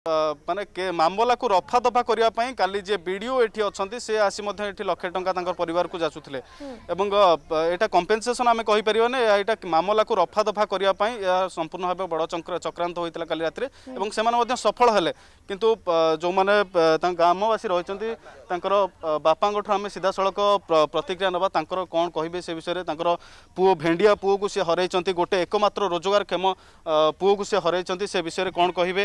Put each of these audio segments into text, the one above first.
ମାନେ ମାମଲାକୁ ରଫା ଦଫା କରିବା ପାଇଁ କାଲି ଯିଏ ବିଡିଓ ଏଠି ଅଛନ୍ତି ସେ ଆସି ମଧ୍ୟ ଏଠି ଲକ୍ଷେ ଟଙ୍କା ତାଙ୍କର ପରିବାରକୁ ଯାଚୁଥିଲେ ଏବଂ ଏଇଟା କମ୍ପେନ୍ସେସନ୍ ଆମେ କହିପାରିବାନି ଏଇଟା ମାମଲାକୁ ରଫା ଦଫା କରିବା ପାଇଁ ଏହା ସମ୍ପୂର୍ଣ୍ଣ ଭାବେ ବଡ଼ ଚକ୍ର ଚକ୍ରାନ୍ତ ହୋଇଥିଲା କାଲି ରାତିରେ ଏବଂ ସେମାନେ ମଧ୍ୟ ସଫଳ ହେଲେ କିନ୍ତୁ ଯେଉଁମାନେ ତାଙ୍କ ଗ୍ରାମବାସୀ ରହିଛନ୍ତି ତାଙ୍କର ବାପାଙ୍କଠୁ ଆମେ ସିଧାସଳଖ ପ୍ରତିକ୍ରିୟା ନେବା ତାଙ୍କର କ'ଣ କହିବେ ସେ ବିଷୟରେ ତାଙ୍କର ପୁଅ ଭେଣ୍ଡିଆ ପୁଅକୁ ସେ ହରାଇଛନ୍ତି ଗୋଟେ ଏକମାତ୍ର ରୋଜଗାରକ୍ଷମ ପୁଅକୁ ସେ ହରାଇଛନ୍ତି ସେ ବିଷୟରେ କ'ଣ କହିବେ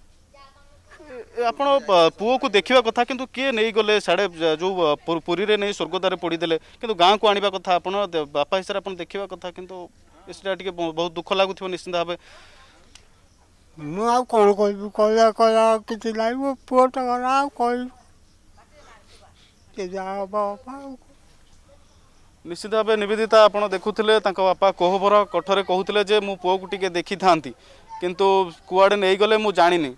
ଆପଣ ପୁଅକୁ ଦେଖିବା କଥା କିନ୍ତୁ କିଏ ନେଇଗଲେ ସାଡ଼େ ଯେଉଁ ପୁରୀରେ ନେଇ ସ୍ୱର୍ଗଦ୍ୱାରରେ ପୋଡ଼ିଦେଲେ କିନ୍ତୁ ଗାଁକୁ ଆଣିବା କଥା ଆପଣ ବାପା ହିସାବରେ ଆପଣ ଦେଖିବା କଥା କିନ୍ତୁ ସେଟା ଟିକେ ବହୁତ ଦୁଃଖ ଲାଗୁଥିବ ନିଶ୍ଚିନ୍ତ ଭାବେ ମୁଁ ଆଉ କ'ଣ କହିବି କହିବା କହିବା କିଛି ନାହିଁ ମୋ ପୁଅଟା ଗଲା ଆଉ କହିବି ଯାହା ହବ ବାପା ଆଉ ନିଶ୍ଚିତ ଭାବେ ନିବେଦିତା ଆପଣ ଦେଖୁଥିଲେ ତାଙ୍କ ବାପା କୋହବର କଠରେ କହୁଥିଲେ ଯେ ମୁଁ ପୁଅକୁ ଟିକେ ଦେଖିଥାନ୍ତି କିନ୍ତୁ କୁଆଡ଼େ ନେଇଗଲେ ମୁଁ ଜାଣିନି